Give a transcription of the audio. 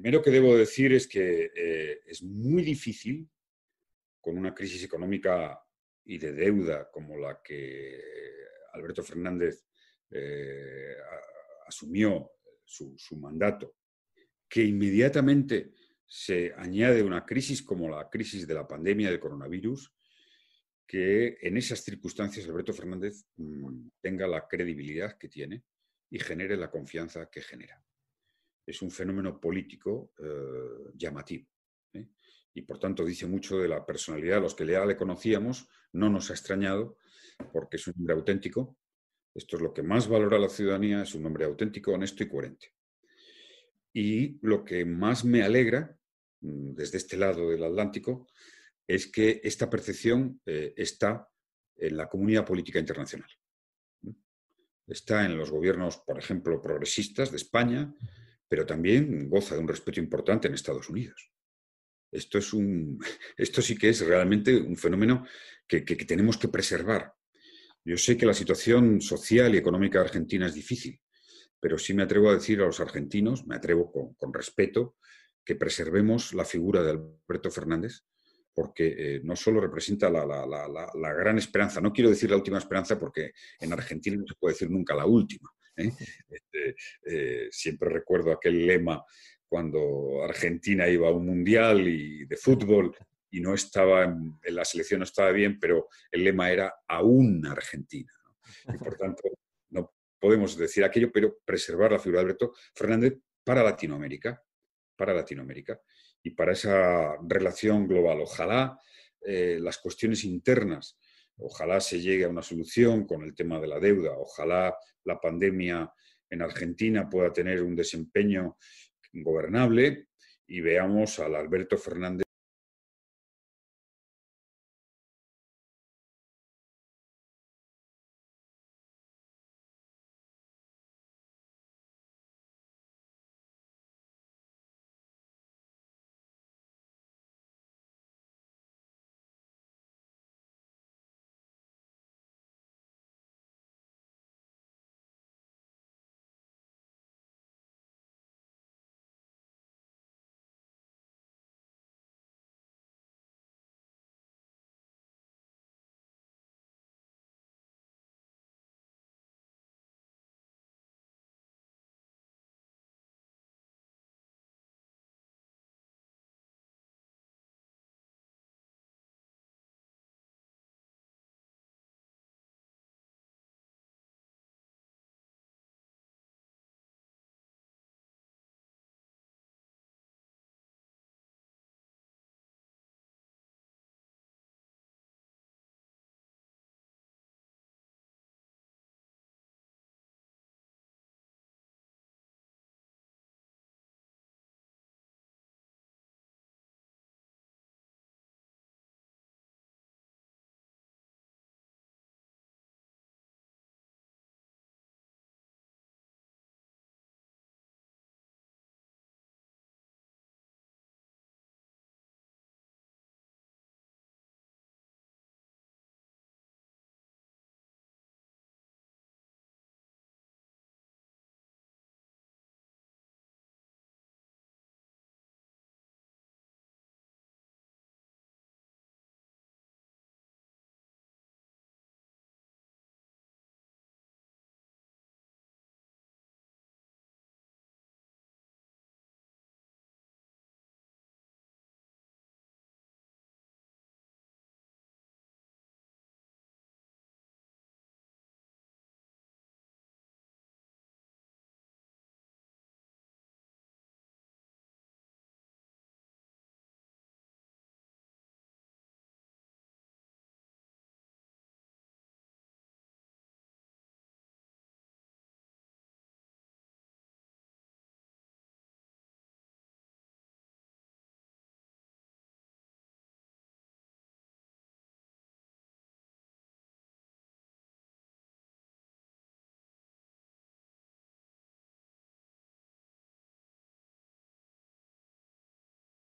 primero que debo decir es que eh, es muy difícil con una crisis económica y de deuda como la que Alberto Fernández eh, asumió su, su, mandato, que inmediatamente se añade una crisis como la crisis de la pandemia del coronavirus, que en esas circunstancias Alberto Fernández mm, tenga la credibilidad que tiene y genere la confianza que genera es un fenómeno político eh, llamativo. ¿eh? Y por tanto dice mucho de la personalidad. Los que le le conocíamos no nos ha extrañado porque es un hombre auténtico. Esto es lo que más valora la ciudadanía, es un hombre auténtico, honesto y coherente. Y lo que más me alegra mm, desde este lado del Atlántico es que esta percepción eh, está en la comunidad política internacional. Está en los gobiernos, por ejemplo, progresistas de España, pero también goza de un respeto importante en Estados Unidos. Esto, es un, esto sí que es realmente un fenómeno que, tenemos que preservar. Yo sé que la situación social y económica argentina es difícil, pero sí me atrevo a decir a los argentinos, me atrevo con, respeto, que preservemos la figura de Alberto Fernández, porque eh, no solo representa la, gran esperanza, no quiero decir la última esperanza porque en Argentina no se puede decir nunca la última, ¿eh? Este, eh, siempre recuerdo aquel lema cuando Argentina iba a un mundial y, de fútbol y no estaba, en, la selección no estaba bien, pero el lema era aún Argentina. Y por tanto, no podemos decir aquello, pero preservar la figura de Alberto Fernández para Latinoamérica, para Latinoamérica y para esa relación global. Ojalá eh, las cuestiones internas Ojalá se llegue a una solución con el tema de la deuda. Ojalá la pandemia en Argentina pueda tener un desempeño gobernable y veamos al Alberto Fernández